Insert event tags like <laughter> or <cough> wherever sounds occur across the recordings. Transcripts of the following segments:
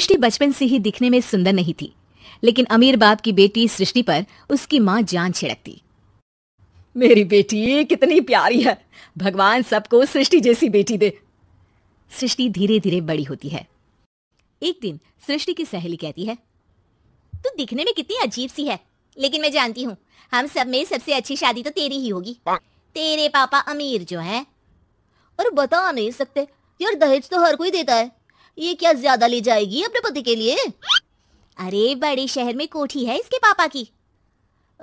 सृष्टि बचपन से ही दिखने में सुंदर नहीं थी लेकिन अमीर बाप की बेटी सृष्टि पर उसकी माँ जान छिड़कती मेरी बेटी कितनी प्यारी है भगवान सबको सृष्टि जैसी बेटी दे सृष्टि धीरे धीरे बड़ी होती है एक दिन सृष्टि की सहेली कहती है तू दिखने में कितनी अजीब सी है लेकिन मैं जानती हूँ हम सब में सबसे अच्छी शादी तो तेरी ही होगी तेरे पापा अमीर जो हैं और बता नहीं सकते यार दहेज तो हर कोई देता है ये क्या ज्यादा ले जाएगी अपने पति के लिए अरे बड़े शहर में कोठी है इसके पापा की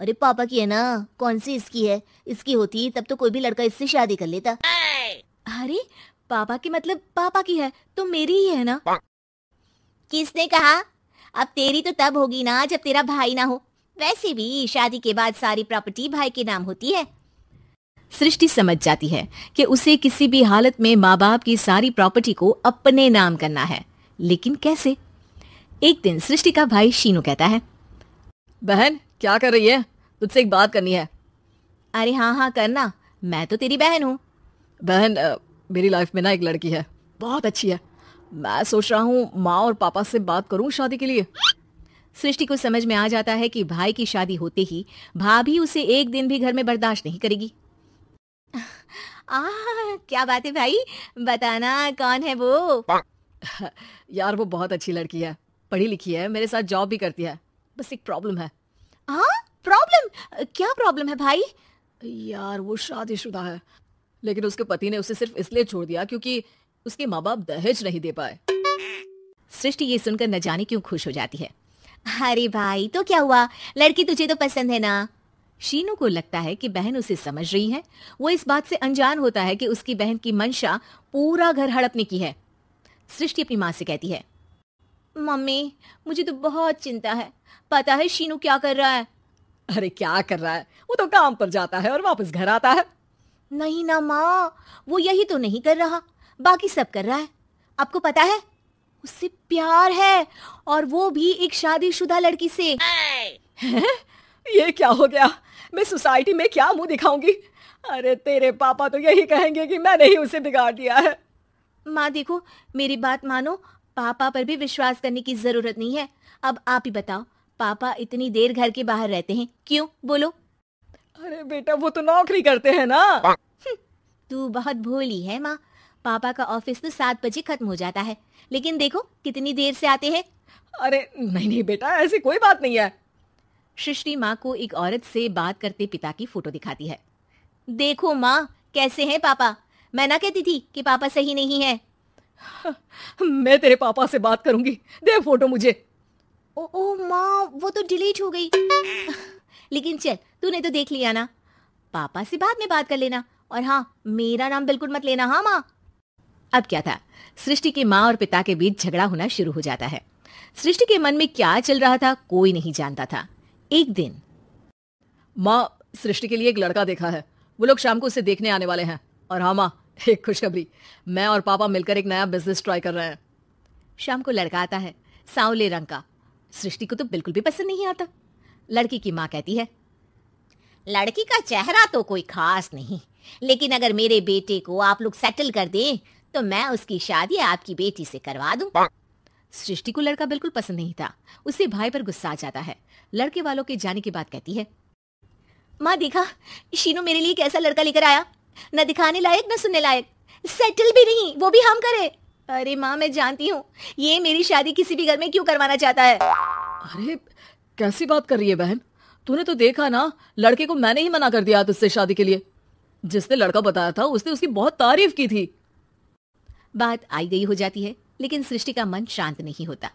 अरे पापा की है ना कौन सी इसकी है इसकी होती तब तो कोई भी लड़का इससे शादी कर लेता अरे पापा की मतलब पापा की है तो मेरी ही है ना किसने कहा अब तेरी तो तब होगी ना जब तेरा भाई ना हो वैसे भी शादी के बाद सारी प्रॉपर्टी भाई के नाम होती है सृष्टि समझ जाती है कि उसे किसी भी हालत में माँ बाप की सारी प्रॉपर्टी को अपने नाम करना है लेकिन कैसे एक दिन सृष्टि का भाई शीनू कहता है बहन क्या कर रही है तुझसे एक बात करनी है अरे हाँ हाँ करना मैं तो तेरी बहन हूँ बहन आ, मेरी लाइफ में ना एक लड़की है बहुत अच्छी है मैं सोच रहा हूँ माँ और पापा से बात करूँ शादी के लिए सृष्टि को समझ में आ जाता है कि भाई की शादी होते ही भाभी उसे एक दिन भी घर में बर्दाश्त नहीं करेगी आ क्या बात है भाई बताना कौन है वो <laughs> यार वो बहुत अच्छी लड़की है पढ़ी लिखी है मेरे साथ जॉब भी करती है बस एक प्रॉब्लम है हाँ प्रॉब्लम क्या प्रॉब्लम है भाई यार वो शादीशुदा है लेकिन उसके पति ने उसे सिर्फ इसलिए छोड़ दिया क्योंकि उसके माँ बाप दहेज नहीं दे पाए सृष्टि ये सुनकर न जाने क्यों खुश हो जाती है अरे भाई तो क्या हुआ लड़की तुझे तो पसंद है ना शीनू को लगता है कि बहन उसे समझ रही है वो इस बात से अनजान होता है कि उसकी बहन की मंशा पूरा घर हड़पने की है सृष्टि अपनी माँ से कहती है मम्मी मुझे तो बहुत चिंता है पता है शीनू क्या कर रहा है अरे क्या कर रहा है वो तो काम पर जाता है और वापस घर आता है नहीं ना माँ वो यही तो नहीं कर रहा बाकी सब कर रहा है आपको पता है उससे प्यार है और वो भी एक शादीशुदा लड़की से <laughs> ये क्या हो गया मैं सोसाइटी में क्या मुंह दिखाऊंगी अरे तेरे पापा तो यही कहेंगे कि मैंने ही उसे बिगाड़ दिया है माँ देखो मेरी बात मानो पापा पर भी विश्वास करने की जरूरत नहीं है अब आप ही बताओ पापा इतनी देर घर के बाहर रहते हैं क्यों बोलो अरे बेटा वो तो नौकरी करते हैं ना हम्म, तू बहुत भोली है माँ पापा का ऑफिस तो सात बजे खत्म हो जाता है लेकिन देखो कितनी देर से आते हैं अरे नहीं नहीं बेटा ऐसी कोई बात नहीं है सृष्टि माँ को एक औरत से बात करते पिता की फोटो दिखाती है देखो माँ कैसे हैं पापा मैं ना कहती थी कि पापा सही नहीं है <laughs> मैं तेरे पापा से बात करूंगी दे फोटो मुझे ओ, ओ माँ वो तो डिलीट हो गई <laughs> लेकिन चल तूने तो देख लिया ना पापा से बाद में बात कर लेना और हाँ मेरा नाम बिल्कुल मत लेना हाँ माँ अब क्या था सृष्टि के माँ और पिता के बीच झगड़ा होना शुरू हो जाता है सृष्टि के मन में क्या चल रहा था कोई नहीं जानता था एक दिन माँ सृष्टि के लिए एक लड़का देखा है वो लोग शाम को उसे देखने आने वाले हैं और हाँ माँ एक खुशखबरी मैं और पापा मिलकर एक नया बिजनेस ट्राई कर रहे हैं शाम को लड़का आता है सांवले रंग का सृष्टि को तो बिल्कुल भी पसंद नहीं आता लड़की की माँ कहती है लड़की का चेहरा तो कोई खास नहीं लेकिन अगर मेरे बेटे को आप लोग सेटल कर दें तो मैं उसकी शादी आपकी बेटी से करवा दूं सृष्टि को लड़का बिल्कुल पसंद नहीं था उसे भाई पर गुस्सा आ जाता है लड़के वालों के जाने के बाद कहती है माँ देखा शीनू मेरे लिए कैसा लड़का लेकर आया न दिखाने लायक न सुनने लायक सेटल भी नहीं वो भी हम करे अरे माँ मैं जानती हूँ ये मेरी शादी किसी भी घर में क्यों करवाना चाहता है अरे कैसी बात कर रही है बहन तूने तो देखा ना लड़के को मैंने ही मना कर दिया तुझसे शादी के लिए जिसने लड़का बताया था उसने उसकी बहुत तारीफ की थी बात आई गई हो जाती है लेकिन सृष्टि का मन शांत नहीं होता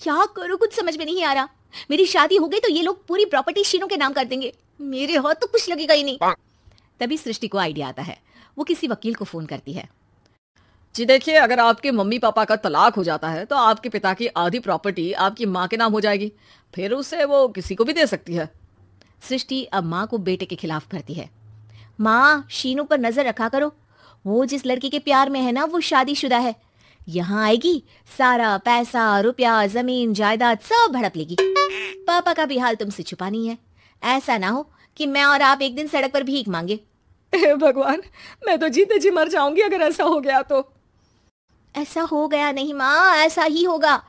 क्या करो कुछ समझ में नहीं आ रहा मेरी शादी हो गई तो ये लोग पूरी प्रॉपर्टी शीनों के नाम कर देंगे मेरे हाथ तो कुछ लगेगा ही नहीं तभी सृष्टि को आइडिया आता है वो किसी वकील को फोन करती है जी देखिए अगर आपके मम्मी पापा का तलाक हो जाता है तो आपके पिता की आधी प्रॉपर्टी आपकी माँ के नाम हो जाएगी फिर उसे वो किसी को भी दे सकती है सृष्टि अब माँ को बेटे के खिलाफ करती है माँ शीनू पर नजर रखा करो वो जिस लड़की के प्यार में है ना वो शादीशुदा है यहाँ आएगी सारा पैसा रुपया जमीन जायदाद सब भड़प लेगी पापा का भी हाल तुमसे छुपा नहीं है ऐसा ना हो कि मैं और आप एक दिन सड़क पर भीख मांगे भगवान मैं तो जीते जी मर जाऊंगी अगर ऐसा हो गया तो ऐसा हो गया नहीं माँ ऐसा ही होगा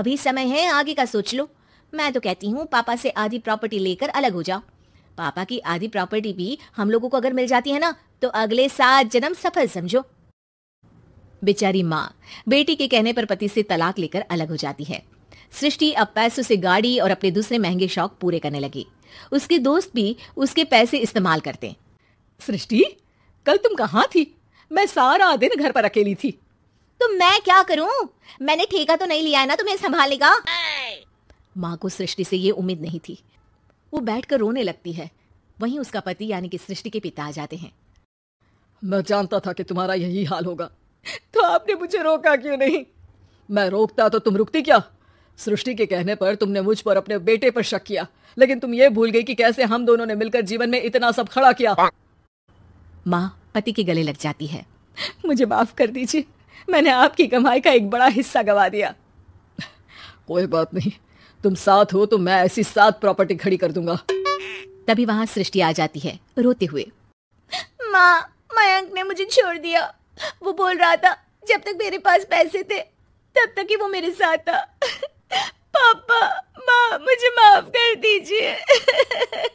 अभी समय है आगे का सोच लो मैं तो कहती हूँ पापा से आधी प्रॉपर्टी लेकर अलग हो जाओ पापा की आधी प्रॉपर्टी भी हम लोगों को अगर मिल जाती है ना तो अगले सात जन्म सफल समझो बेचारी माँ बेटी के कहने पर पति से तलाक लेकर अलग हो जाती है सृष्टि अब पैसों से गाड़ी और अपने दूसरे महंगे शौक पूरे करने लगी उसके दोस्त भी उसके पैसे इस्तेमाल करते सृष्टि कल तुम कहाँ थी मैं सारा दिन घर पर अकेली थी तो मैं क्या करूं मैंने ठेका तो नहीं लिया है ना तुम्हें संभालने का माँ को सृष्टि से ये उम्मीद नहीं थी वो बैठकर रोने लगती है वहीं उसका पति यानी कि सृष्टि के पिता आ जाते हैं मैं जानता था कि तुम्हारा यही हाल होगा तो आपने मुझे रोका क्यों नहीं मैं रोकता तो तुम रुकती क्या सृष्टि के कहने पर तुमने मुझ पर अपने बेटे पर शक किया लेकिन तुम ये भूल गई कि कैसे हम दोनों ने मिलकर जीवन में इतना सब खड़ा किया माँ पति के गले लग जाती है मुझे माफ कर दीजिए मैंने आपकी कमाई का एक बड़ा हिस्सा गवा दिया कोई बात नहीं तुम साथ हो तो मैं ऐसी सात प्रॉपर्टी खड़ी कर दूंगा तभी वहां सृष्टि आ जाती है रोते हुए माँ मयंक ने मुझे छोड़ दिया वो बोल रहा था जब तक मेरे पास पैसे थे तब तक ही वो मेरे साथ था पापा माँ मुझे माफ कर दीजिए